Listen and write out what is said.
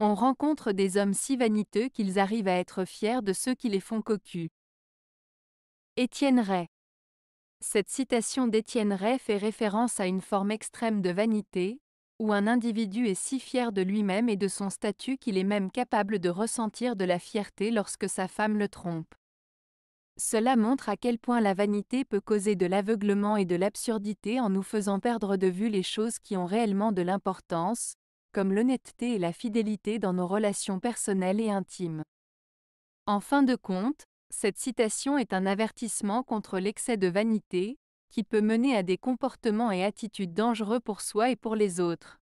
On rencontre des hommes si vaniteux qu'ils arrivent à être fiers de ceux qui les font cocus. Étienne Ray. Cette citation d'Étienne Ray fait référence à une forme extrême de vanité, où un individu est si fier de lui-même et de son statut qu'il est même capable de ressentir de la fierté lorsque sa femme le trompe. Cela montre à quel point la vanité peut causer de l'aveuglement et de l'absurdité en nous faisant perdre de vue les choses qui ont réellement de l'importance, comme l'honnêteté et la fidélité dans nos relations personnelles et intimes. En fin de compte, cette citation est un avertissement contre l'excès de vanité, qui peut mener à des comportements et attitudes dangereux pour soi et pour les autres.